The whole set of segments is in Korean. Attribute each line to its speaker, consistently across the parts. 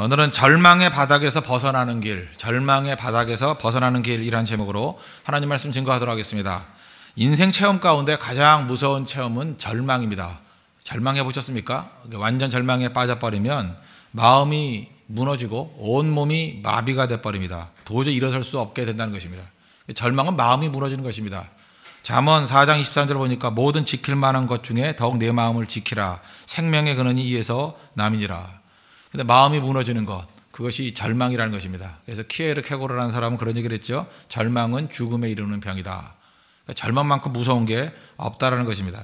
Speaker 1: 오늘은 절망의 바닥에서 벗어나는 길, 절망의 바닥에서 벗어나는 길이란 제목으로 하나님 말씀 증거하도록 하겠습니다. 인생 체험 가운데 가장 무서운 체험은 절망입니다. 절망해 보셨습니까? 완전 절망에 빠져버리면 마음이 무너지고 온 몸이 마비가 돼버립니다. 도저히 일어설 수 없게 된다는 것입니다. 절망은 마음이 무너지는 것입니다. 잠언 4장 23절 보니까 모든 지킬 만한 것 중에 더욱 내 마음을 지키라 생명의 근원이 이에서 남이니라. 근데 마음이 무너지는 것 그것이 절망이라는 것입니다. 그래서 키에르 케고르라는 사람은 그런 얘기를 했죠. 절망은 죽음에 이르는 병이다. 그러니까 절망만큼 무서운 게 없다라는 것입니다.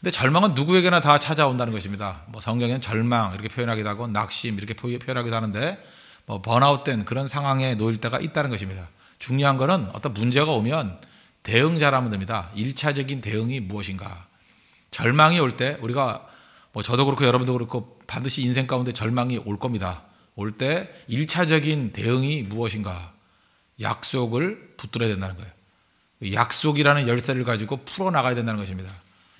Speaker 1: 근데 절망은 누구에게나 다 찾아온다는 것입니다. 뭐 성경에는 절망 이렇게 표현하기도 하고 낙심 이렇게 표현하기도 하는데 뭐 번아웃된 그런 상황에 놓일 때가 있다는 것입니다. 중요한 거는 어떤 문제가 오면 대응 잘하면 됩니다. 1차적인 대응이 무엇인가. 절망이 올 때 우리가 뭐 저도 그렇고 여러분도 그렇고 반드시 인생 가운데 절망이 올 겁니다. 올 때 일차적인 대응이 무엇인가? 약속을 붙들어야 된다는 거예요. 약속이라는 열쇠를 가지고 풀어나가야 된다는 것입니다.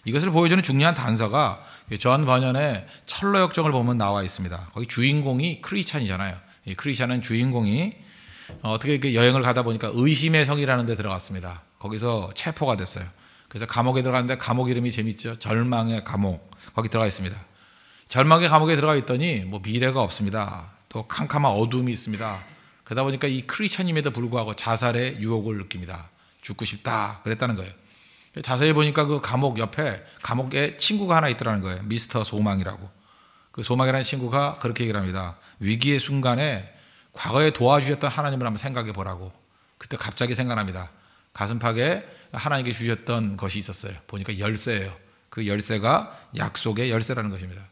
Speaker 1: 이것을 보여주는 중요한 단서가 전 번연의 철로 역정을 보면 나와 있습니다. 거기 주인공이 크리찬이잖아요. 크리찬은 주인공이 어, 어떻게 이렇게 여행을 가다 보니까 의심의 성이라는 데 들어갔습니다. 거기서 체포가 됐어요. 그래서 감옥에 들어갔는데 감옥 이름이 재밌죠. 절망의 감옥. 거기 들어가 있습니다. 절망의 감옥에 들어가 있더니 뭐 미래가 없습니다. 또 캄캄한 어둠이 있습니다. 그러다 보니까 이 크리스천임에도 불구하고 자살의 유혹을 느낍니다. 죽고 싶다 그랬다는 거예요. 자세히 보니까 그 감옥 옆에 감옥에 친구가 하나 있더라는 거예요. 미스터 소망이라고. 그 소망이라는 친구가 그렇게 얘기를 합니다. 위기의 순간에 과거에 도와주셨던 하나님을 한번 생각해 보라고. 그때 갑자기 생각납니다. 가슴팍에 하나님께 주셨던 것이 있었어요. 보니까 열쇠예요. 그 열쇠가 약속의 열쇠라는 것입니다.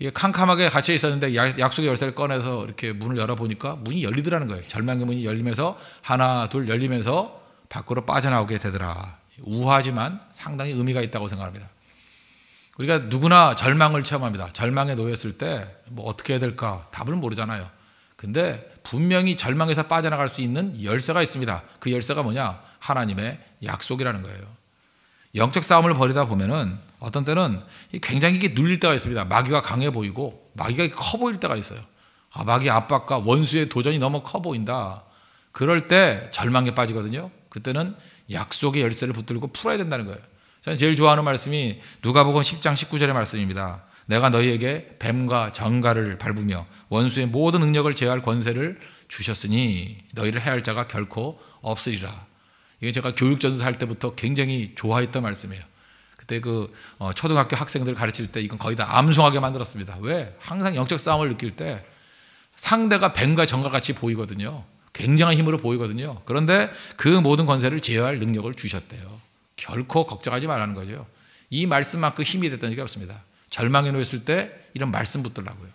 Speaker 1: 이게 캄캄하게 갇혀 있었는데 약속의 열쇠를 꺼내서 이렇게 문을 열어보니까 문이 열리더라는 거예요. 절망의 문이 열리면서 하나, 둘 열리면서 밖으로 빠져나오게 되더라. 우아하지만 상당히 의미가 있다고 생각합니다. 우리가 누구나 절망을 체험합니다. 절망에 놓였을 때 뭐 어떻게 해야 될까 답을 모르잖아요. 근데 분명히 절망에서 빠져나갈 수 있는 열쇠가 있습니다. 그 열쇠가 뭐냐? 하나님의 약속이라는 거예요. 영적 싸움을 벌이다 보면은 어떤 때는 굉장히 이게 눌릴 때가 있습니다. 마귀가 강해 보이고 마귀가 커 보일 때가 있어요. 아, 마귀 압박과 원수의 도전이 너무 커 보인다. 그럴 때 절망에 빠지거든요. 그때는 약속의 열쇠를 붙들고 풀어야 된다는 거예요. 저는 제일 좋아하는 말씀이 누가복음 10장 19절의 말씀입니다. 내가 너희에게 뱀과 정갈을 밟으며 원수의 모든 능력을 제할 권세를 주셨으니 너희를 해할 자가 결코 없으리라. 이게 제가 교육 전사 할 때부터 굉장히 좋아했던 말씀이에요. 그때 그 어, 초등학교 학생들 가르칠 때 이건 거의 다 암송하게 만들었습니다. 왜? 항상 영적 싸움을 느낄 때 상대가 뱀과 정과 같이 보이거든요. 굉장한 힘으로 보이거든요. 그런데 그 모든 권세를 제어할 능력을 주셨대요. 결코 걱정하지 말라는 거죠. 이 말씀만큼 힘이 됐던 적이 없습니다. 절망에 놓였을 때 이런 말씀 붙들라고요.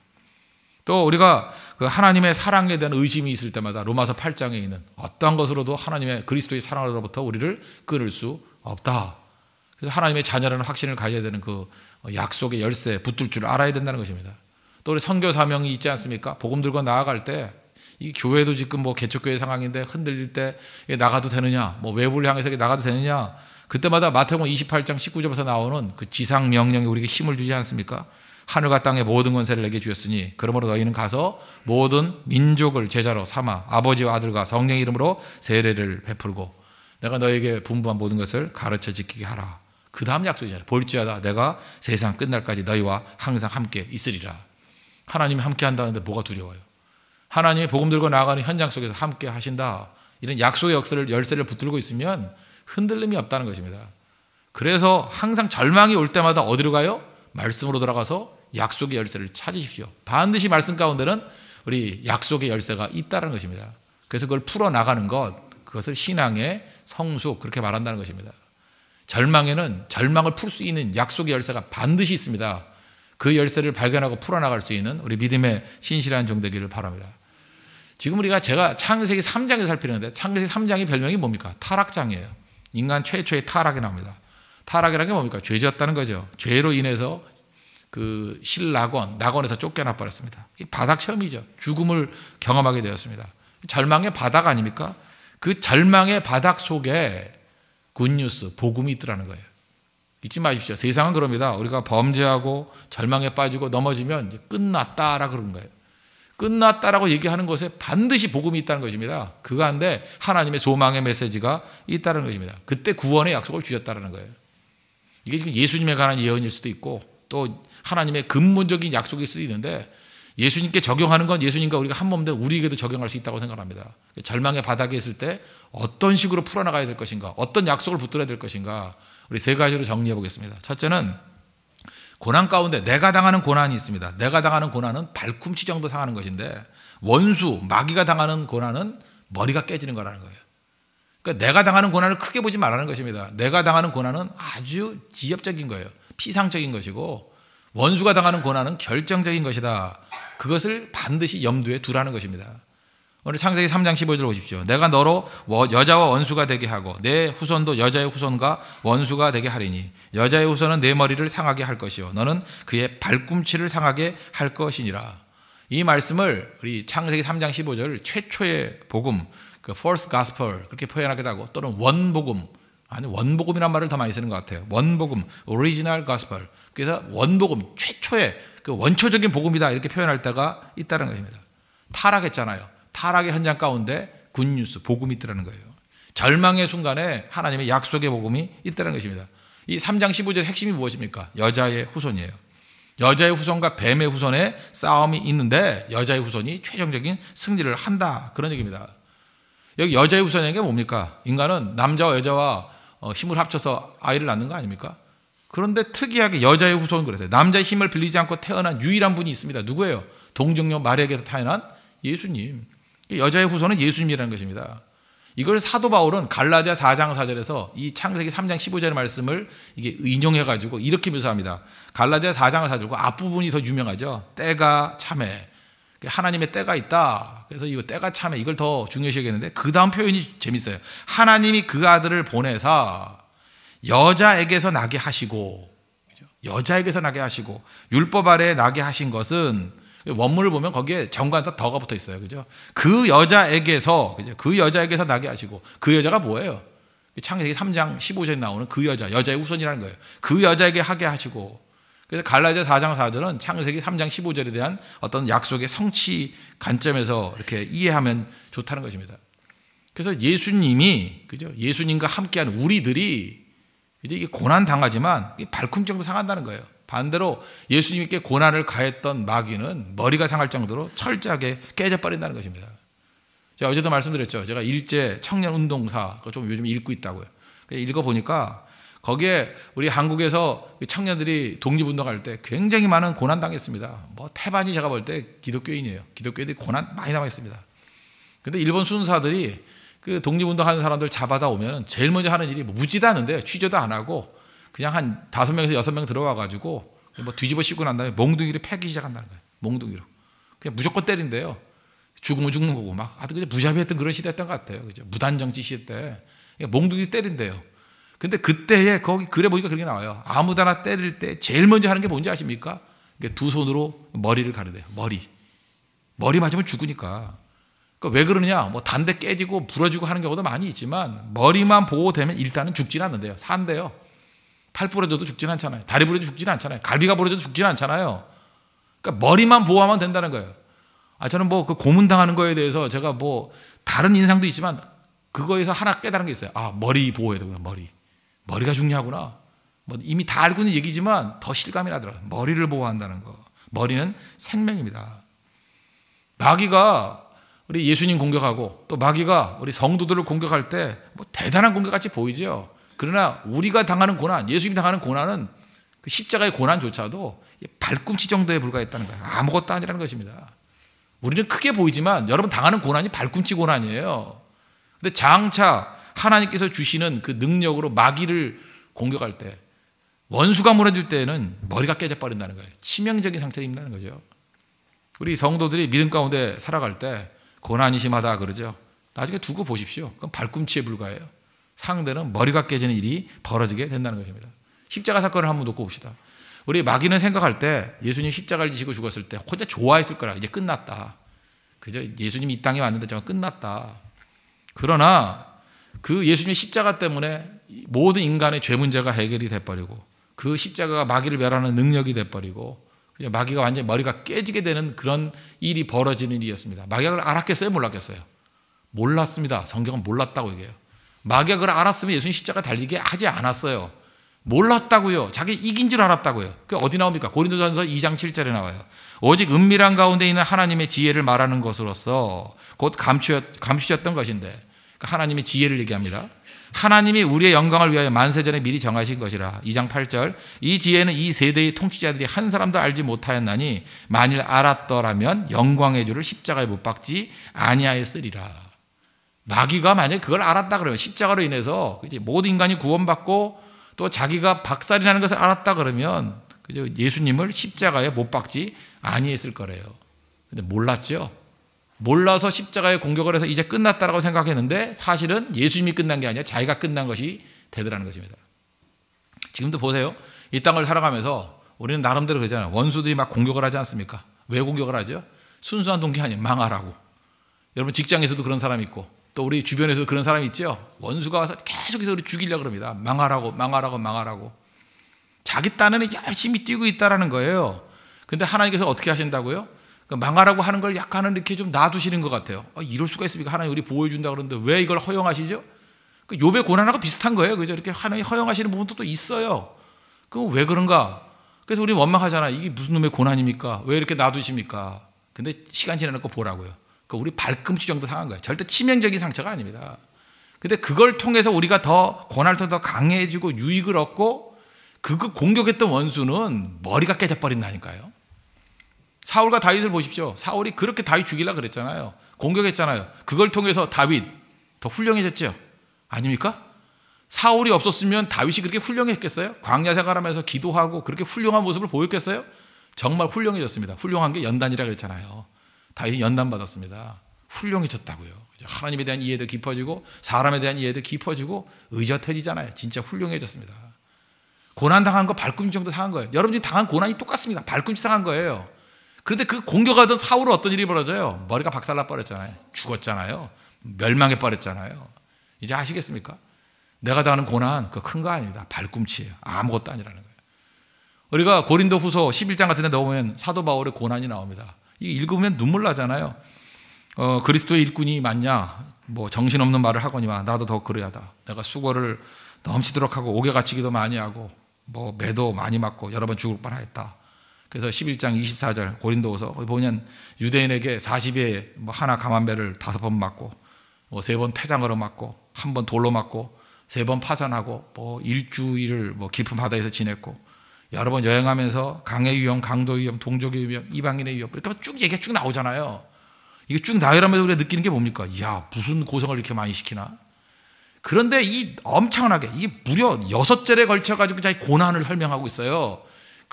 Speaker 1: 또 우리가 그 하나님의 사랑에 대한 의심이 있을 때마다 로마서 8장에 있는 어떠한 것으로도 하나님의 그리스도의 사랑으로부터 우리를 끊을 수 없다. 그래서 하나님의 자녀라는 확신을 가져야 되는 그 약속의 열쇠 붙들 줄 알아야 된다는 것입니다. 또 우리 선교 사명이 있지 않습니까? 복음 들고 나아갈 때 이 교회도 지금 뭐 개척교회 상황인데 흔들릴 때 나가도 되느냐, 뭐 외부를 향해서 나가도 되느냐. 그때마다 마태복음 28장 1 9절에서 나오는 그 지상 명령에 우리에게 힘을 주지 않습니까? 하늘과 땅의 모든 권세를 내게 주셨으니 그러므로 너희는 가서 모든 민족을 제자로 삼아 아버지와 아들과 성령 이름으로 세례를 베풀고 내가 너에게 분부한 모든 것을 가르쳐 지키게 하라. 그 다음 약속이잖아요. 볼지하다 내가 세상 끝날까지 너희와 항상 함께 있으리라. 하나님이 함께 한다는데 뭐가 두려워요? 하나님이 복음 들고 나가는 현장 속에서 함께 하신다. 이런 약속의 역사를 열쇠를 붙들고 있으면 흔들림이 없다는 것입니다. 그래서 항상 절망이 올 때마다 어디로 가요? 말씀으로 돌아가서 약속의 열쇠를 찾으십시오. 반드시 말씀 가운데는 우리 약속의 열쇠가 있다는 것입니다. 그래서 그걸 풀어나가는 것, 그것을 신앙의 성숙, 그렇게 말한다는 것입니다. 절망에는 절망을 풀 수 있는 약속의 열쇠가 반드시 있습니다. 그 열쇠를 발견하고 풀어나갈 수 있는 우리 믿음의 신실한 종되기를 바랍니다. 지금 우리가 제가 창세기 3장에서 살피는데 창세기 3장의 별명이 뭡니까? 타락장이에요. 인간 최초의 타락이 나옵니다. 타락이라는 게 뭡니까? 죄지었다는 거죠. 죄로 인해서 그 신낙원, 낙원에서 쫓겨나 버렸습니다. 이 바닥 체험이죠. 죽음을 경험하게 되었습니다. 절망의 바닥 아닙니까? 그 절망의 바닥 속에 굿뉴스, 복음이 있더라는 거예요. 잊지 마십시오. 세상은 그럽니다. 우리가 범죄하고 절망에 빠지고 넘어지면 이제 끝났다라 그런 거예요. 끝났다라고 얘기하는 것에 반드시 복음이 있다는 것입니다. 그거 한데 하나님의 소망의 메시지가 있다는 것입니다. 그때 구원의 약속을 주셨다는 거예요. 이게 지금 예수님에 관한 예언일 수도 있고 또 하나님의 근본적인 약속일 수도 있는데 예수님께 적용하는 건 예수님과 우리가 한 몸된 우리에게도 적용할 수 있다고 생각합니다. 절망의 바닥에 있을 때 어떤 식으로 풀어나가야 될 것인가, 어떤 약속을 붙들어야 될 것인가, 우리 세 가지로 정리해 보겠습니다. 첫째는 고난 가운데 내가 당하는 고난이 있습니다. 내가 당하는 고난은 발꿈치 정도 상하는 것인데 원수, 마귀가 당하는 고난은 머리가 깨지는 거라는 거예요. 그러니까 내가 당하는 고난을 크게 보지 말라는 것입니다. 내가 당하는 고난은 아주 지엽적인 거예요. 피상적인 것이고 원수가 당하는 고난은 결정적인 것이다. 그것을 반드시 염두에 두라는 것입니다. 오늘 창세기 3장 15절 보십시오. 내가 너로 여자와 원수가 되게 하고 내 후손도 여자의 후손과 원수가 되게 하리니 여자의 후손은 내 머리를 상하게 할 것이요 너는 그의 발꿈치를 상하게 할 것이니라. 이 말씀을 우리 창세기 3장 15절 최초의 복음 그 false gospel 그렇게 표현하기도 하고 또는 원복음 아니 원복음이란 말을 더 많이 쓰는 것 같아요. 원복음, original gospel. 그래서 원복음 최초의 그 원초적인 복음이다 이렇게 표현할 때가 있다는 것입니다. 타락했잖아요. 타락의 현장 가운데 굿뉴스 복음이 있더라는 거예요. 절망의 순간에 하나님의 약속의 복음이 있다는 것입니다. 이 3장 15절 핵심이 무엇입니까? 여자의 후손이에요. 여자의 후손과 뱀의 후손의 싸움이 있는데 여자의 후손이 최종적인 승리를 한다 그런 얘기입니다. 여기 여자의 후손이라는 게 뭡니까? 인간은 남자와 여자와 어, 힘을 합쳐서 아이를 낳는 거 아닙니까? 그런데 특이하게 여자의 후손은 그래서 남자의 힘을 빌리지 않고 태어난 유일한 분이 있습니다. 누구예요? 동정녀 마리아에게서 태어난 예수님. 여자의 후손은 예수님이라는 것입니다. 이걸 사도 바울은 갈라디아 4장 4절에서 이 창세기 3장 15절의 말씀을 이게 인용해 가지고 이렇게 묘사합니다. 갈라디아 4장 4절과 앞부분이 더 유명하죠. 때가 참해 그 하나님의 때가 있다. 그래서 이거 때가 참에 이걸 더 중요시하겠는데 그 다음 표현이 재밌어요. 하나님이 그 아들을 보내사 여자에게서 나게 하시고 여자에게서 나게 하시고 율법 아래 나게 하신 것은 원문을 보면 거기에 정관사 더가 붙어 있어요. 그죠? 그 여자에게서 그죠? 그 여자에게서 나게 하시고 그 여자가 뭐예요? 창세기 3장 15절에 나오는 그 여자, 여자의 후손이라는 거예요. 그 여자에게 하게 하시고 그래서 갈라디아 4장 4절은 창세기 3장 15절에 대한 어떤 약속의 성취 관점에서 이렇게 이해하면 좋다는 것입니다. 그래서 예수님이 그죠? 예수님과 함께한 우리들이 이제 이게 고난 당하지만 발품 정도 상한다는 거예요. 반대로 예수님께 고난을 가했던 마귀는 머리가 상할 정도로 철저하게 깨져버린다는 것입니다. 제가 어제도 말씀드렸죠. 제가 일제 청년 운동사 좀 요즘 읽고 있다고요. 읽어 보니까 거기에 우리 한국에서 청년들이 독립운동할 때 굉장히 많은 고난 당했습니다. 뭐 태반이 제가 볼 때 기독교인이에요. 기독교인들이 고난 많이 당했습니다. 근데 일본 순사들이 그 독립운동하는 사람들 잡아다 오면 제일 먼저 하는 일이 뭐지도않데 취재도 안 하고 그냥 한 다섯 명에서 여섯 명 들어와 가지고 뭐 뒤집어 씌고 난 다음에 몽둥이를 패기 시작한다는 거예요. 몽둥이로 그냥 무조건 때린대요. 죽으면 죽는 거고 막 아주 그냥 무자비했던 그런 시대였던 것 같아요. 그죠? 무단 정치 시대 때 몽둥이 때린대요. 근데 그때에 거기 글에 보니까 그렇게 나와요. 아무데나 때릴 때 제일 먼저 하는 게 뭔지 아십니까? 두 손으로 머리를 가르대요. 머리. 머리 맞으면 죽으니까. 그러니까 왜 그러느냐? 뭐 단대 깨지고 부러지고 하는 경우도 많이 있지만 머리만 보호되면 일단은 죽지는 않는데요. 산대요. 팔 부러져도 죽지는 않잖아요. 다리 부러져도 죽지는 않잖아요. 갈비가 부러져도 죽지는 않잖아요. 그러니까 머리만 보호하면 된다는 거예요. 아 저는 뭐 그 고문 당하는 거에 대해서 제가 뭐 다른 인상도 있지만 그거에서 하나 깨달은 게 있어요. 아 머리 보호해야 되구나 머리. 머리가 중요하구나. 뭐 이미 다 알고 있는 얘기지만 더 실감이 나더라. 머리를 보호한다는 거. 머리는 생명입니다. 마귀가 우리 예수님 공격하고 또 마귀가 우리 성도들을 공격할 때 뭐 대단한 공격같이 보이죠. 그러나 우리가 당하는 고난, 예수님이 당하는 고난은 그 십자가의 고난조차도 발꿈치 정도에 불과했다는 거예요. 아무것도 아니라는 것입니다. 우리는 크게 보이지만 여러분 당하는 고난이 발꿈치 고난이에요. 근데 장차 하나님께서 주시는 그 능력으로 마귀를 공격할 때 원수가 무너질 때에는 머리가 깨져버린다는 거예요. 치명적인 상태에 입다는 거죠. 우리 성도들이 믿음 가운데 살아갈 때 고난이 심하다 그러죠. 나중에 두고 보십시오. 그건 발꿈치에 불과해요. 상대는 머리가 깨지는 일이 벌어지게 된다는 것입니다. 십자가 사건을 한번 놓고 봅시다. 우리 마귀는 생각할 때 예수님 십자가를 지고 죽었을 때 혼자 좋아했을 거라. 이제 끝났다. 그죠? 예수님이 이 땅에 왔는데 정말 끝났다. 그러나 그 예수님의 십자가 때문에 모든 인간의 죄 문제가 해결이 돼버리고 그 십자가가 마귀를 멸하는 능력이 돼버리고 마귀가 완전히 머리가 깨지게 되는 그런 일이 벌어지는 일이었습니다. 마귀가 알았겠어요? 몰랐겠어요? 몰랐습니다. 성경은 몰랐다고 얘기해요. 마귀가 그걸 알았으면 예수님 십자가 달리게 하지 않았어요. 몰랐다고요. 자기 이긴 줄 알았다고요. 그 어디 나옵니까? 고린도전서 2장 7절에 나와요. 오직 은밀한 가운데 있는 하나님의 지혜를 말하는 것으로서 곧감추 감추셨던 것인데 그러니까 하나님의 지혜를 얘기합니다. 하나님이 우리의 영광을 위하여 만세 전에 미리 정하신 것이라. 2장 8절. 이 지혜는 이 세대의 통치자들이 한 사람도 알지 못하였나니 만일 알았더라면 영광의 주를 십자가에 못 박지 아니하였으리라. 마귀가 만약 그걸 알았다 그러면 십자가로 인해서 이제 모든 인간이 구원받고 또 자기가 박살이 나는 것을 알았다 그러면 그죠 예수님을 십자가에 못 박지 아니했을 거래요. 근데 몰랐죠. 몰라서 십자가의 공격을 해서 이제 끝났다라고 생각했는데 사실은 예수님이 끝난 게 아니라 자기가 끝난 것이 되더라는 것입니다. 지금도 보세요. 이 땅을 살아가면서 우리는 나름대로 그러잖아요. 원수들이 막 공격을 하지 않습니까? 왜 공격을 하죠? 순수한 동기 아니에요. 망하라고. 여러분 직장에서도 그런 사람이 있고 또 우리 주변에서도 그런 사람이 있죠. 원수가 와서 계속해서 우리 죽이려고 합니다. 망하라고 망하라고 망하라고. 자기 딴에는 열심히 뛰고 있다라는 거예요. 근데 하나님께서 어떻게 하신다고요? 그러니까 망하라고 하는 걸 약간은 이렇게 좀 놔두시는 것 같아요. 아, 이럴 수가 있습니까? 하나님 우리 보호해준다 그러는데 왜 이걸 허용하시죠? 그 요배 고난하고 비슷한 거예요. 그죠? 이렇게 하나님 허용하시는 부분도 또 있어요. 그럼 왜 그런가? 그래서 우리 원망하잖아. 이게 무슨 놈의 고난입니까? 왜 이렇게 놔두십니까? 근데 시간 지나는거 보라고요. 그 우리 발꿈치 정도 상한 거예요. 절대 치명적인 상처가 아닙니다. 근데 그걸 통해서 우리가 더 고난을 통해 더 강해지고 유익을 얻고 그, 그 공격했던 원수는 머리가 깨져버린다니까요. 사울과 다윗을 보십시오. 사울이 그렇게 다윗 죽이려 그랬잖아요. 공격했잖아요. 그걸 통해서 다윗 더 훌륭해졌죠. 아닙니까? 사울이 없었으면 다윗이 그렇게 훌륭했겠어요? 광야 생활하면서 기도하고 그렇게 훌륭한 모습을 보였겠어요? 정말 훌륭해졌습니다. 훌륭한 게 연단이라 그랬잖아요. 다윗이 연단 받았습니다. 훌륭해졌다고요. 하나님에 대한 이해도 깊어지고 사람에 대한 이해도 깊어지고 의젓해지잖아요. 진짜 훌륭해졌습니다. 고난 당한 거 발꿈치 정도 상한 거예요. 여러분이 들 당한 고난이 똑같습니다. 발꿈치 상한 거예요. 그런데 그 공격하던 사울은 어떤 일이 벌어져요? 머리가 박살나 버렸잖아요. 죽었잖아요. 멸망해 버렸잖아요. 이제 아시겠습니까? 내가 당하는 고난 그 큰 거 아닙니다. 발꿈치예요. 아무것도 아니라는 거예요. 우리가 고린도 후서 11장 같은 데 넣으면 사도 바울의 고난이 나옵니다. 이거 읽으면 눈물 나잖아요. 어, 그리스도의 일꾼이 맞냐? 뭐 정신없는 말을 하거니와 나도 더 그래야 다 내가 수고를 넘치도록 하고 오에 갇히기도 많이 하고 뭐 매도 많이 맞고 여러 번 죽을 뻔하였다. 그래서 11장 24절 고린도후서 보면 유대인에게 40에 뭐 하나 가만배를 다섯 번 맞고 뭐 세번퇴장으로 맞고 한 번 돌로 맞고 세 번 파산하고 뭐 일주일을 뭐 깊은 바다에서 지냈고 여러 번 여행하면서 강의 위험, 강도 위험, 동족의 위험, 이방인의 위험 이렇게 쭉 얘기가 쭉 나오잖아요. 이게 쭉 나열하면서 우리가 느끼는 게 뭡니까? 야 무슨 고생을 이렇게 많이 시키나? 그런데 이 엄청나게 이게 무려 여섯 절에 걸쳐 가지고 자기 고난을 설명하고 있어요.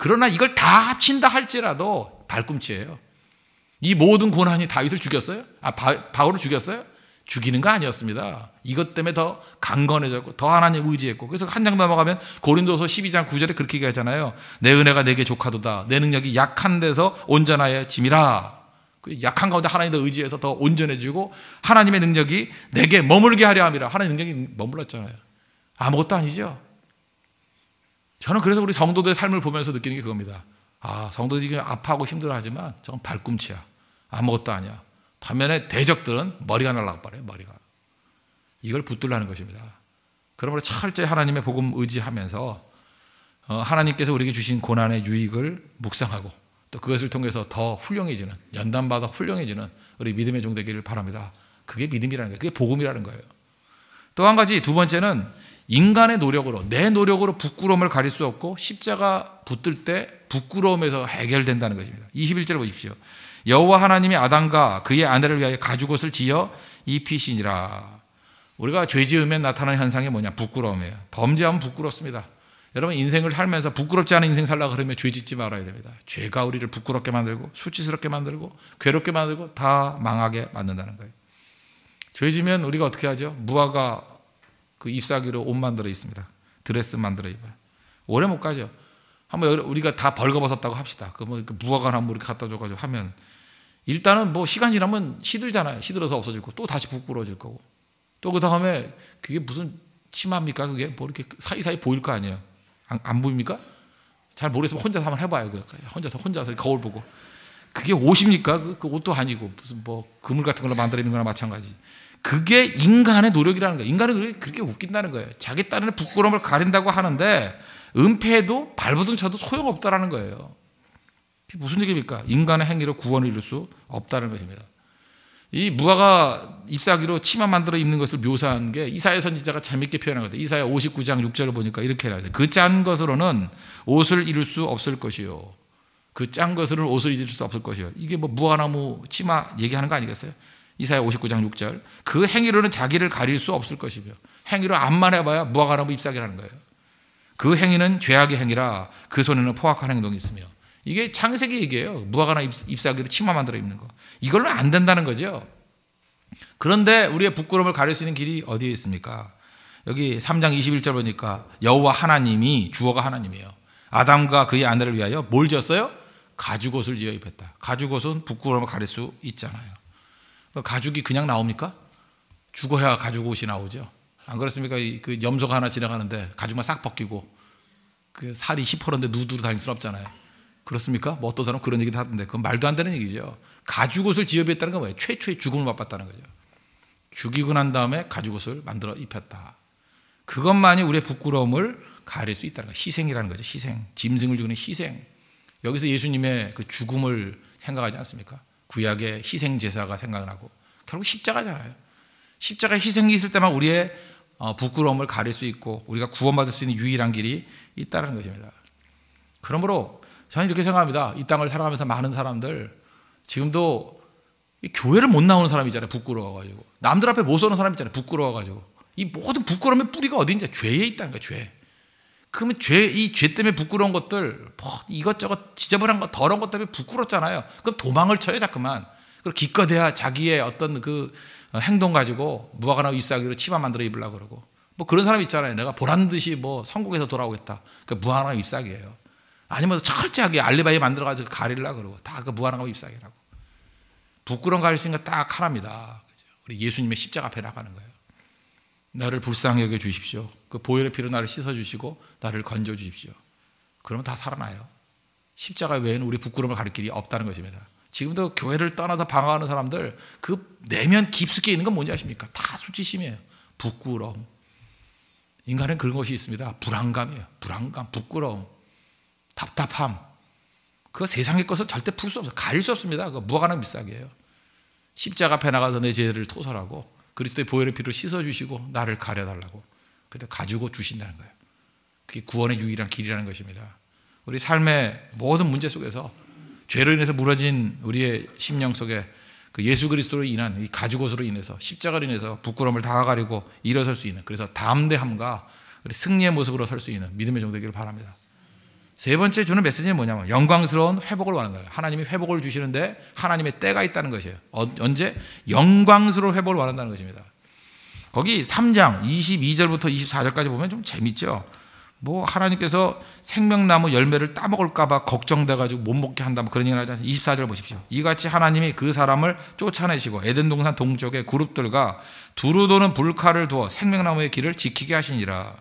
Speaker 1: 그러나 이걸 다 합친다 할지라도 발꿈치예요. 이 모든 고난이 다윗을 죽였어요? 아, 바, 바울을 죽였어요? 죽이는 거 아니었습니다. 이것 때문에 더 강건해졌고 더 하나님 의지했고 그래서 한 장 넘어가면 고린도서 12장 9절에 그렇게 얘기하잖아요. 내 은혜가 내게 조카도다. 내 능력이 약한 데서 온전하여 짐이라. 그 약한 가운데 하나님 더 의지해서 더 온전해지고 하나님의 능력이 내게 머물게 하려 함이라. 하나님 능력이 머물렀잖아요. 아무것도 아니죠. 저는 그래서 우리 성도들의 삶을 보면서 느끼는 게 그겁니다. 아, 성도들이 지금 아파하고 힘들어하지만 저건 발꿈치야. 아무것도 아니야. 반면에 대적들은 머리가 날라가버려요 머리가. 이걸 붙들라는 것입니다. 그러므로 철저히 하나님의 복음 의지하면서 어, 하나님께서 우리에게 주신 고난의 유익을 묵상하고 또 그것을 통해서 더 훌륭해지는 연단받아 훌륭해지는 우리 믿음의 종 되기를 바랍니다. 그게 믿음이라는 거예요. 그게 복음이라는 거예요. 또 한 가지 두 번째는 인간의 노력으로 내 노력으로 부끄러움을 가릴 수 없고 십자가 붙들 때 부끄러움에서 해결된다는 것입니다. 21절 보십시오. 여호와 하나님이 아담과 그의 아내를 위하여 가죽옷을 지어 입히시니라. 우리가 죄 지으면 나타나는 현상이 뭐냐? 부끄러움이에요. 범죄하면 부끄럽습니다. 여러분 인생을 살면서 부끄럽지 않은 인생 살라 그러면 죄 짓지 말아야 됩니다. 죄가 우리를 부끄럽게 만들고 수치스럽게 만들고 괴롭게 만들고 다 망하게 만든다는 거예요. 죄 지면 우리가 어떻게 하죠? 무화과 그 잎사귀로 옷 만들어 입습니다. 드레스 만들어 입어요. 오래 못 가죠. 한번 우리가 다 벌거벗었다고 합시다. 그 뭐 무화과나 한번 우리 갖다 줘가지고 하면 일단은 뭐 시간 지나면 시들잖아요. 시들어서 없어질 거고 또 다시 부끄러워질 거고 또 그 다음에 그게 무슨 치마입니까? 그게 뭐 이렇게 사이사이 보일 거 아니에요. 안, 안 보입니까? 잘 모르겠으면 혼자서 한번 해봐요. 그 혼자서 혼자서 거울 보고 그게 옷입니까? 그, 그 옷도 아니고 무슨 뭐 그물 같은 걸로 만들어 있는 거나 마찬가지. 그게 인간의 노력이라는 거예요. 인간의 그렇게 웃긴다는 거예요. 자기 딴에는 부끄러움을 가린다고 하는데 은폐해도 발버둥 쳐도 소용없다라는 거예요. 무슨 얘기입니까? 인간의 행위로 구원을 이룰 수 없다는 것입니다. 이 무화과 잎사귀로 치마 만들어 입는 것을 묘사한 게 이사야 선지자가 재밌게 표현한 거예요 이사야 59장 6절을 보니까 이렇게 나와요. 그 짠 것으로는 옷을 이룰 수 없을 것이요. 그 짠 것으로는 옷을 이룰 수 없을 것이요. 이게 뭐 무화나무 치마 얘기하는 거 아니겠어요? 이사야 59장 6절. 그 행위로는 자기를 가릴 수 없을 것이며 행위로 암만 해봐야 무화과나무 잎사귀라는 거예요. 그 행위는 죄악의 행위라 그 손에는 포악한 행동이 있으며 이게 창세기 얘기예요. 무화과나 잎사귀로 치마 만들어 입는 거. 이걸로 안 된다는 거죠. 그런데 우리의 부끄러움을 가릴 수 있는 길이 어디에 있습니까? 여기 3장 21절 보니까 여호와 하나님이 주어가 하나님이에요. 아담과 그의 아내를 위하여 뭘 지었어요? 가죽옷을 지어 입혔다. 가죽옷은 부끄러움을 가릴 수 있잖아요. 그 가죽이 그냥 나옵니까? 죽어야 가죽 옷이 나오죠. 안 그렇습니까? 그 염소가 하나 지나가는데 가죽만 싹 벗기고 그 살이 시퍼런데 누드로 다닐 순 없잖아요. 그렇습니까? 뭐 어떤 사람 그런 얘기도 하던데 그건 말도 안 되는 얘기죠. 가죽 옷을 지어입했다는 건 뭐예요? 최초의 죽음을 맛봤다는 거죠. 죽이고 난 다음에 가죽 옷을 만들어 입혔다. 그것만이 우리의 부끄러움을 가릴 수 있다는 거 희생이라는 거죠. 희생. 짐승을 죽이는 희생. 여기서 예수님의 그 죽음을 생각하지 않습니까? 구약의 희생 제사가 생각나고 결국 십자가잖아요. 십자가 희생이 있을 때만 우리의 어, 부끄러움을 가릴 수 있고 우리가 구원받을 수 있는 유일한 길이 있다는 것입니다. 그러므로 저는 이렇게 생각합니다. 이 땅을 살아가면서 많은 사람들 지금도 교회를 못 나오는 사람 이잖아요 부끄러워가지고 남들 앞에 못 서는 사람 이잖아요 부끄러워가지고 이 모든 부끄러움의 뿌리가 어디 있냐? 죄에 있다는 거예요. 죄. 그러면 죄, 이 죄 때문에 부끄러운 것들, 뭐 이것저것 지저분한 것, 더러운 것 때문에 부끄럽잖아요. 그럼 도망을 쳐요, 자꾸만. 그리고 기껏해야 자기의 어떤 그 행동 가지고 무화과나 잎사귀로 치마 만들어 입으려고 그러고. 뭐 그런 사람 있잖아요. 내가 보란 듯이 뭐 성국에서 돌아오겠다. 그 무화과나 잎사귀예요. 아니면 뭐 철저하게 알리바이 만들어가지고 가리려 그러고. 다 그 무화과나 잎사귀라고. 부끄러운 가르치는 딱 하나입니다. 그죠? 우리 예수님의 십자가 앞에 나가는 거예요. 나를 불쌍히 여겨 주십시오. 그 보혈의 피로 나를 씻어 주시고 나를 건져 주십시오. 그러면 다 살아나요. 십자가 외에는 우리 부끄러움을 가릴 길이 없다는 것입니다. 지금도 교회를 떠나서 방황하는 사람들 그 내면 깊숙이 있는 건 뭔지 아십니까? 다 수치심이에요. 부끄러움. 인간은 그런 것이 있습니다. 불안감이에요. 불안감, 부끄러움, 답답함. 그 세상의 것을 절대 풀 수 없어요. 가릴 수 없습니다. 그 무화과나 비싸게요. 해 십자가 앞에 나가서 내 죄를 토설하고 그리스도의 보혈의 피로 씻어주시고 나를 가려달라고. 그때 가지고 주신다는 거예요. 그게 구원의 유일한 길이라는 것입니다. 우리 삶의 모든 문제 속에서 죄로 인해서 무너진 우리의 심령 속에 그 예수 그리스도로 인한 이 가지고서로 인해서 십자가로 인해서 부끄러움을 다가리고 일어설 수 있는 그래서 담대함과 승리의 모습으로 설 수 있는 믿음의 종되기를 바랍니다. 세 번째 주는 메시지는 뭐냐면 영광스러운 회복을 원하는 거예요. 하나님이 회복을 주시는데 하나님의 때가 있다는 것이에요. 어, 언제? 영광스러운 회복을 원한다는 것입니다. 거기 3장 22절부터 24절까지 보면 좀 재밌죠. 뭐 하나님께서 생명나무 열매를 따먹을까봐 걱정돼가지고 못 먹게 한다 뭐 그런 얘기 하지 않습 24절 보십시오. 이같이 하나님이 그 사람을 쫓아내시고 에덴 동산 동쪽의 그룹들과 두루 도는 불칼을 두어 생명나무의 길을 지키게 하시니라.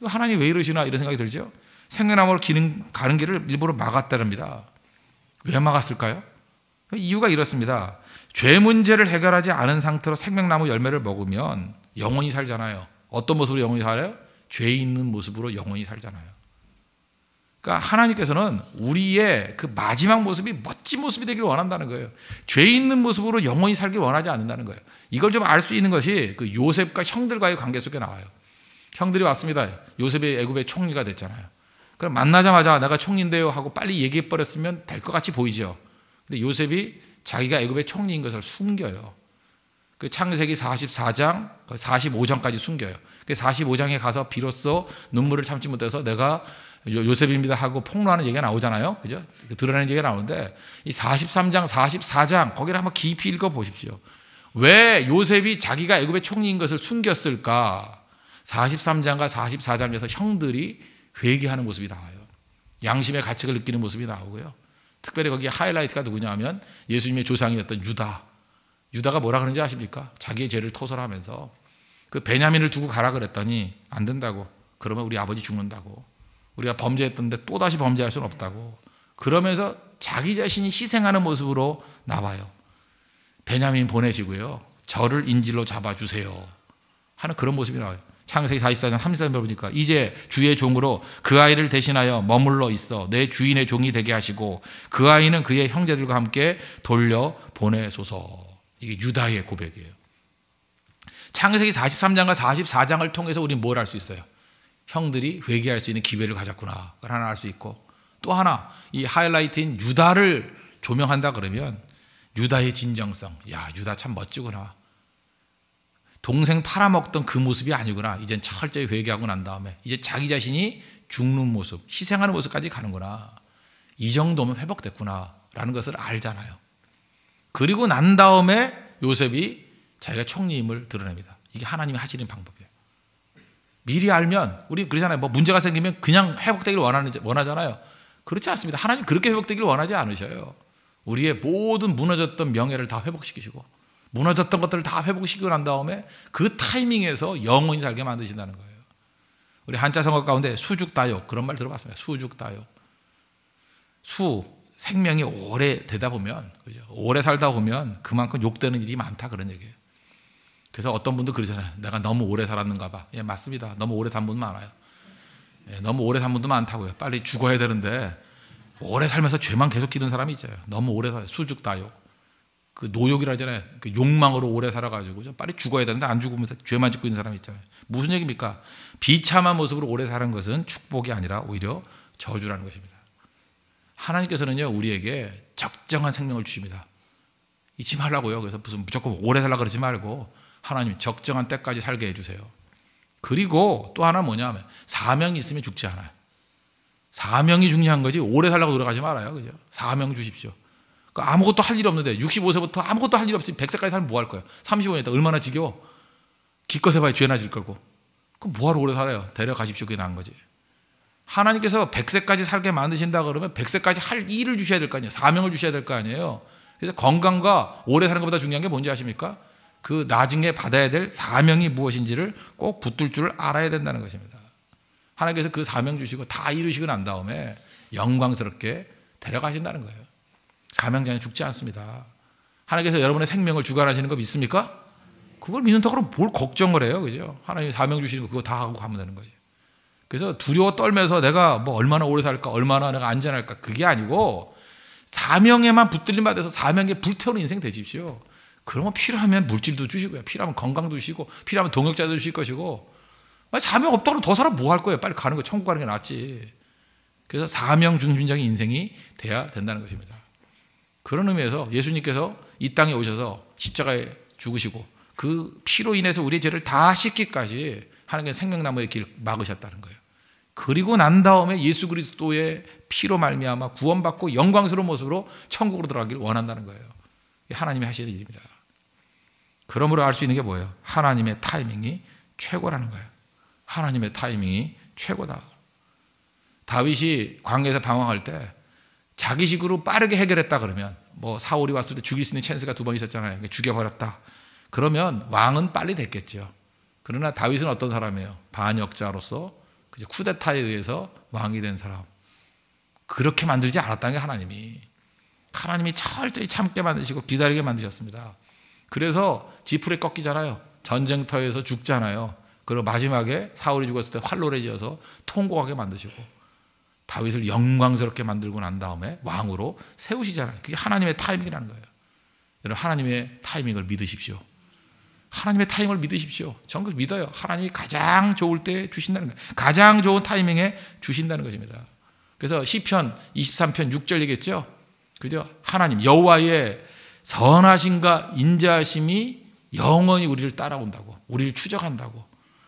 Speaker 1: 이거 하나님 왜 이러시나 이런 생각이 들죠. 생명나무로 기는, 가는 길을 일부러 막았다릅니다. 왜 막았을까요? 이유가 이렇습니다. 죄 문제를 해결하지 않은 상태로 생명나무 열매를 먹으면 영원히 살잖아요. 어떤 모습으로 영원히 살아요? 죄 있는 모습으로 영원히 살잖아요. 그러니까 하나님께서는 우리의 그 마지막 모습이 멋진 모습이 되기를 원한다는 거예요. 죄 있는 모습으로 영원히 살길 원하지 않는다는 거예요. 이걸 좀 알 수 있는 것이 그 요셉과 형들과의 관계 속에 나와요. 형들이 왔습니다. 요셉이 애굽의 총리가 됐잖아요. 그럼 만나자마자 내가 총리인데요 하고 빨리 얘기해 버렸으면 될 것 같이 보이죠. 근데 요셉이 자기가 애굽의 총리인 것을 숨겨요. 그 창세기 44장, 45장까지 그 숨겨요. 그 45장에 가서 비로소 눈물을 참지 못해서 내가 요셉입니다 하고 폭로하는 얘기가 나오잖아요. 그죠? 그 드러내는 얘기가 나오는데 이 43장, 44장 거기를 한번 깊이 읽어 보십시오. 왜 요셉이 자기가 애굽의 총리인 것을 숨겼을까? 43장과 44장에서 형들이 회개하는 모습이 나와요. 양심의 가책을 느끼는 모습이 나오고요. 특별히 거기 하이라이트가 누구냐 하면 예수님의 조상이었던 유다. 유다가 뭐라 그러는지 아십니까? 자기의 죄를 토설하면서 그 베냐민을 두고 가라 그랬더니 안 된다고. 그러면 우리 아버지 죽는다고. 우리가 범죄했던데 또다시 범죄할 수는 없다고. 그러면서 자기 자신이 희생하는 모습으로 나와요. 베냐민 보내시고요. 저를 인질로 잡아주세요. 하는 그런 모습이 나와요. 창세기 44장 33절 보니까 이제 주의 종으로 그 아이를 대신하여 머물러 있어 내 주인의 종이 되게 하시고 그 아이는 그의 형제들과 함께 돌려 보내소서. 이게 유다의 고백이에요. 창세기 43장과 44장을 통해서 우리는 뭘 알 수 있어요? 형들이 회개할 수 있는 기회를 가졌구나. 그걸 하나 알 수 있고 또 하나 이 하이라이트인 유다를 조명한다 그러면 유다의 진정성. 야, 유다 참 멋지구나. 동생 팔아먹던 그 모습이 아니구나. 이젠 철저히 회개하고 난 다음에 이제 자기 자신이 죽는 모습, 희생하는 모습까지 가는구나. 이 정도면 회복됐구나라는 것을 알잖아요. 그리고 난 다음에 요셉이 자기가 총리임을 드러냅니다. 이게 하나님이 하시는 방법이에요. 미리 알면 우리 그러잖아요. 뭐 문제가 생기면 그냥 회복되길 원하는 원하잖아요. 그렇지 않습니다. 하나님 그렇게 회복되기를 원하지 않으셔요. 우리의 모든 무너졌던 명예를 다 회복시키시고 무너졌던 것들을 다 회복시키고 난 다음에 그 타이밍에서 영원히 살게 만드신다는 거예요. 우리 한자 성어 가운데 수죽다욕 그런 말 들어봤습니다. 수죽다욕. 수 생명이 오래 되다 보면 그죠? 오래 살다 보면 그만큼 욕되는 일이 많다 그런 얘기예요. 그래서 어떤 분도 그러잖아요. 내가 너무 오래 살았는가 봐. 예, 맞습니다. 너무 오래 산 분 많아요. 예, 너무 오래 산 분도 많다고요. 빨리 죽어야 되는데 오래 살면서 죄만 계속 지는 사람이 있어요. 너무 오래 살 수죽다욕. 그 노욕이라 하잖아요. 그 욕망으로 오래 살아가지고 빨리 죽어야 되는데 안 죽으면 죄만 짓고 있는 사람 이 있잖아요. 무슨 얘기입니까? 비참한 모습으로 오래 사는 것은 축복이 아니라 오히려 저주라는 것입니다. 하나님께서는요, 우리에게 적정한 생명을 주십니다. 잊지 말라고요. 그래서 무슨 무조건 오래 살라 그러지 말고 하나님 적정한 때까지 살게 해주세요. 그리고 또 하나 뭐냐면 사명이 있으면 죽지 않아요. 사명이 중요한 거지 오래 살라고 노력하지 말아요. 그죠? 사명 주십시오. 그러니까 아무것도 할 일 없는데 65세부터 아무것도 할 일 없이 100세까지 살면 뭐 할 거야? 35년 있다 얼마나 지겨워? 기껏 해봐야 죄나 질 거고. 그럼 뭐하러 오래 살아요? 데려가십시오. 그게 나은 거지. 하나님께서 100세까지 살게 만드신다 그러면 100세까지 할 일을 주셔야 될 거 아니에요. 사명을 주셔야 될 거 아니에요. 그래서 건강과 오래 사는 것보다 중요한 게 뭔지 아십니까? 그 나중에 받아야 될 사명이 무엇인지를 꼭 붙들 줄 알아야 된다는 것입니다. 하나님께서 그 사명 주시고 다 이루시고 난 다음에 영광스럽게 데려가신다는 거예요. 감염장에 죽지 않습니다. 하나님께서 여러분의 생명을 주관하시는 거 믿습니까? 그걸 믿는 다 그럼 뭘 걱정을 해요. 그죠? 하나님이 사명 주시는 거 그거 다 하고 가면 되는 거죠. 그래서 두려워 떨면서 내가 뭐 얼마나 오래 살까, 얼마나 내가 안전할까, 그게 아니고 사명에만 붙들림 받아서 사명에 불태우는 인생 되십시오. 그러면 필요하면 물질도 주시고요. 필요하면 건강도 주시고, 필요하면 동역자도 주실 것이고, 사명 없다고 더 살아 뭐 할 거예요? 빨리 가는 거, 천국 가는 게 낫지. 그래서 사명 중심적인 인생이 돼야 된다는 것입니다. 그런 의미에서 예수님께서 이 땅에 오셔서 십자가에 죽으시고 그 피로 인해서 우리의 죄를 다 씻기까지 하는 게 생명나무의 길 막으셨다는 거예요. 그리고 난 다음에 예수 그리스도의 피로 말미암아 구원받고 영광스러운 모습으로 천국으로 들어가길 원한다는 거예요. 하나님이 하시는 일입니다. 그러므로 알 수 있는 게 뭐예요? 하나님의 타이밍이 최고라는 거예요. 하나님의 타이밍이 최고다. 다윗이 광야에서 방황할 때 자기식으로 빠르게 해결했다 그러면 뭐 사울이 왔을 때 죽일 수 있는 찬스가 두 번 있었잖아요. 죽여버렸다. 그러면 왕은 빨리 됐겠죠. 그러나 다윗은 어떤 사람이에요? 반역자로서 그저 쿠데타에 의해서 왕이 된 사람. 그렇게 만들지 않았다는 게 하나님이. 하나님이 철저히 참게 만드시고 기다리게 만드셨습니다. 그래서 지풀에 꺾이잖아요. 전쟁터에서 죽잖아요. 그리고 마지막에 사울이 죽었을 때 활로를 지어서 통곡하게 만드시고 다윗을 영광스럽게 만들고 난 다음에 왕으로 세우시잖아요. 그게 하나님의 타이밍이라는 거예요. 여러분 하나님의 타이밍을 믿으십시오. 하나님의 타이밍을 믿으십시오. 정글 믿어요. 하나님이 가장 좋을 때 주신다는 거예요. 가장 좋은 타이밍에 주신다는 것입니다. 그래서 시편 23편 6절이겠죠. 그죠? 하나님 여호와의 선하심과 인자하심이 영원히 우리를 따라온다고. 우리를 추적한다고.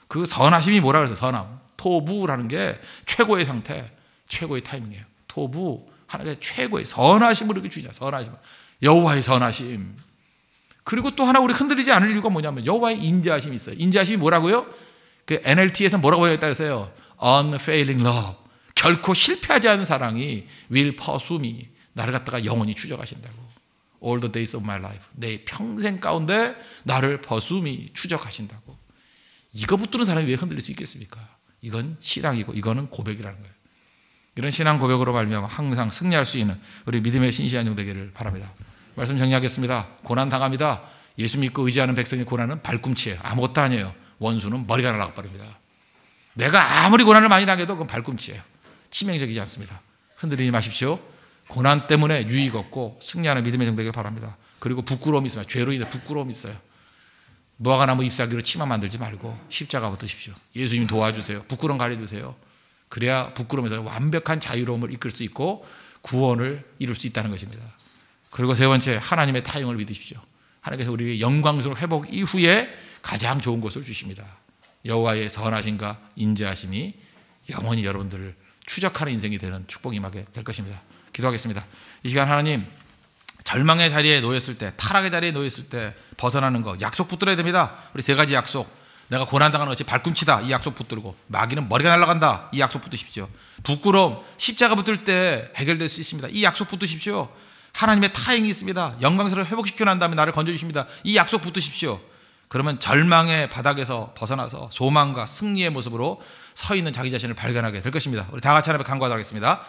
Speaker 1: 그 선하심이 뭐라 그래서 선함. 토부라는 게 최고의 상태. 최고의 타이밍이에요. 토부 하나님의 최고의 선하심을 이렇게 주냐 선하심 여호와의 선하심 그리고 또 하나 우리 흔들리지 않을 이유가 뭐냐면 여호와의 인자심이 있어요. 인자심이 뭐라고요? 그 NLT에서 뭐라고 했다 그요 Unfailing love. 결코 실패하지 않은 사랑이 will pursue 나를 갖다가 영원히 추적하신다고. All the days of my life. 내 평생 가운데 나를 pursue 추적하신다고. 이거 붙드는 사람이 왜 흔들릴 수 있겠습니까? 이건 신앙이고 이거는 고백이라는 거예요. 이런 신앙 고백으로 말미암아 항상 승리할 수 있는 우리 믿음의 신실한 종 되기를 바랍니다. 말씀 정리하겠습니다. 고난 당합니다. 예수 믿고 의지하는 백성의 고난은 발꿈치예 아무것도 아니에요. 원수는 머리가 날아가버립니다. 내가 아무리 고난을 많이 당해도 그건 발꿈치예요. 치명적이지 않습니다. 흔들리지 마십시오. 고난 때문에 유익 없고 승리하는 믿음의 종 되기를 바랍니다. 그리고 부끄러움이 있습니 죄로 인해 부끄러움이 있어요. 무화과나무 뭐 잎사귀로 치마 만들지 말고 십자가부터 십시오 예수님 도와주세요. 부끄러움 가려주세요. 그래야 부끄러움에서 완벽한 자유로움을 이끌 수 있고 구원을 이룰 수 있다는 것입니다. 그리고 세 번째 하나님의 타임을 믿으십시오. 하나님께서 우리 영광스러운 회복 이후에 가장 좋은 것을 주십니다. 여호와의 선하신가 인자하심이 영원히 여러분들을 추적하는 인생이 되는 축복이 임하게 될 것입니다. 기도하겠습니다. 이 시간 하나님 절망의 자리에 놓였을 때 타락의 자리에 놓였을 때 벗어나는 거 약속 붙들어야 됩니다. 우리 세 가지 약속 내가 고난당하는 것이 발꿈치다. 이 약속 붙들고. 마귀는 머리가 날아간다. 이 약속 붙드십시오. 부끄러움, 십자가 붙들 때 해결될 수 있습니다. 이 약속 붙드십시오. 하나님의 타행이 있습니다. 영광스러워 회복시켜 난 다음에 나를 건져주십니다. 이 약속 붙드십시오. 그러면 절망의 바닥에서 벗어나서 소망과 승리의 모습으로 서 있는 자기 자신을 발견하게 될 것입니다. 우리 다 같이 하나님간과하도록 하겠습니다.